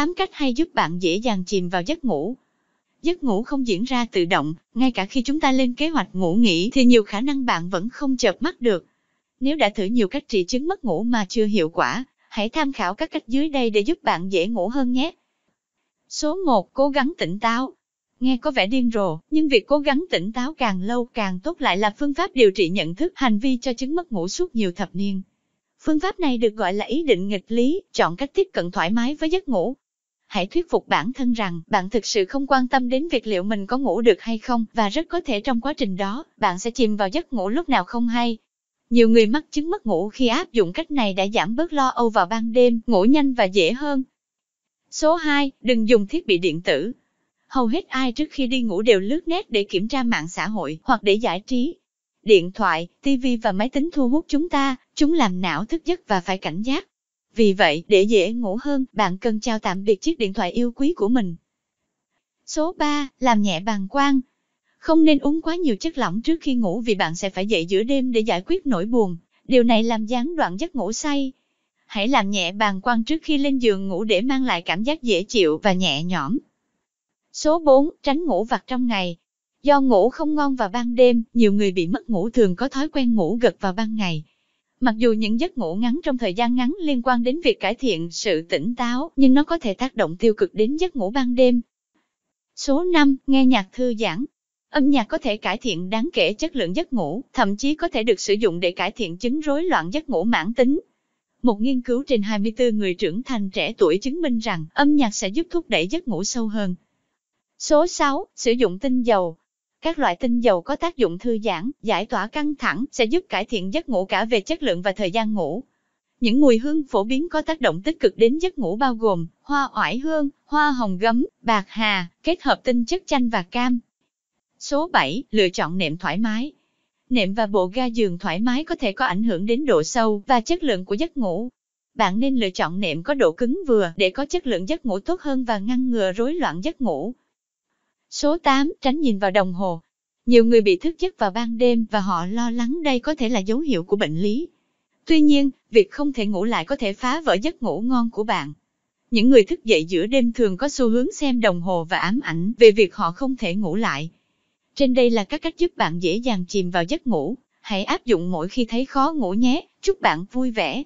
8 cách hay giúp bạn dễ dàng chìm vào giấc ngủ. Giấc ngủ không diễn ra tự động, ngay cả khi chúng ta lên kế hoạch ngủ nghỉ thì nhiều khả năng bạn vẫn không chợp mắt được. Nếu đã thử nhiều cách trị chứng mất ngủ mà chưa hiệu quả, hãy tham khảo các cách dưới đây để giúp bạn dễ ngủ hơn nhé. Số 1. Cố gắng tỉnh táo. Nghe có vẻ điên rồ, nhưng việc cố gắng tỉnh táo càng lâu càng tốt lại là phương pháp điều trị nhận thức hành vi cho chứng mất ngủ suốt nhiều thập niên. Phương pháp này được gọi là ý định nghịch lý, chọn cách tiếp cận thoải mái với giấc ngủ, hãy thuyết phục bản thân rằng bạn thực sự không quan tâm đến việc liệu mình có ngủ được hay không và rất có thể trong quá trình đó, bạn sẽ chìm vào giấc ngủ lúc nào không hay. Nhiều người mắc chứng mất ngủ khi áp dụng cách này đã giảm bớt lo âu vào ban đêm, ngủ nhanh và dễ hơn. Số 2. Đừng dùng thiết bị điện tử. Hầu hết ai trước khi đi ngủ đều lướt net để kiểm tra mạng xã hội hoặc để giải trí. Điện thoại, TV và máy tính thu hút chúng ta, chúng làm não thức giấc và phải cảnh giác vì vậy, để dễ ngủ hơn, bạn cần chào tạm biệt chiếc điện thoại yêu quý của mình. Số 3. Làm nhẹ bàn quang. Không nên uống quá nhiều chất lỏng trước khi ngủ vì bạn sẽ phải dậy giữa đêm để giải quyết nỗi buồn. Điều này làm gián đoạn giấc ngủ say. Hãy làm nhẹ bàn quang trước khi lên giường ngủ để mang lại cảm giác dễ chịu và nhẹ nhõm. Số 4. Tránh ngủ vặt trong ngày. Do ngủ không ngon vào ban đêm, nhiều người bị mất ngủ thường có thói quen ngủ gật vào ban ngày. Mặc dù những giấc ngủ ngắn trong thời gian ngắn liên quan đến việc cải thiện sự tỉnh táo, nhưng nó có thể tác động tiêu cực đến giấc ngủ ban đêm. Số 5. Nghe nhạc thư giãn. Âm nhạc có thể cải thiện đáng kể chất lượng giấc ngủ, thậm chí có thể được sử dụng để cải thiện chứng rối loạn giấc ngủ mãn tính. Một nghiên cứu trên 24 người trưởng thành trẻ tuổi chứng minh rằng âm nhạc sẽ giúp thúc đẩy giấc ngủ sâu hơn. Số 6. Sử dụng tinh dầu. Các loại tinh dầu có tác dụng thư giãn, giải tỏa căng thẳng, sẽ giúp cải thiện giấc ngủ cả về chất lượng và thời gian ngủ. Những mùi hương phổ biến có tác động tích cực đến giấc ngủ bao gồm hoa oải hương, hoa hồng gấm, bạc hà, kết hợp tinh chất chanh và cam. Số 7. Lựa chọn nệm thoải mái Nệm và bộ ga giường thoải mái có thể có ảnh hưởng đến độ sâu và chất lượng của giấc ngủ. Bạn nên lựa chọn nệm có độ cứng vừa để có chất lượng giấc ngủ tốt hơn và ngăn ngừa rối loạn giấc ngủ. Số 8, tránh nhìn vào đồng hồ. Nhiều người bị thức giấc vào ban đêm và họ lo lắng đây có thể là dấu hiệu của bệnh lý. Tuy nhiên, việc không thể ngủ lại có thể phá vỡ giấc ngủ ngon của bạn. Những người thức dậy giữa đêm thường có xu hướng xem đồng hồ và ám ảnh về việc họ không thể ngủ lại. Trên đây là các cách giúp bạn dễ dàng chìm vào giấc ngủ. Hãy áp dụng mỗi khi thấy khó ngủ nhé. Chúc bạn vui vẻ.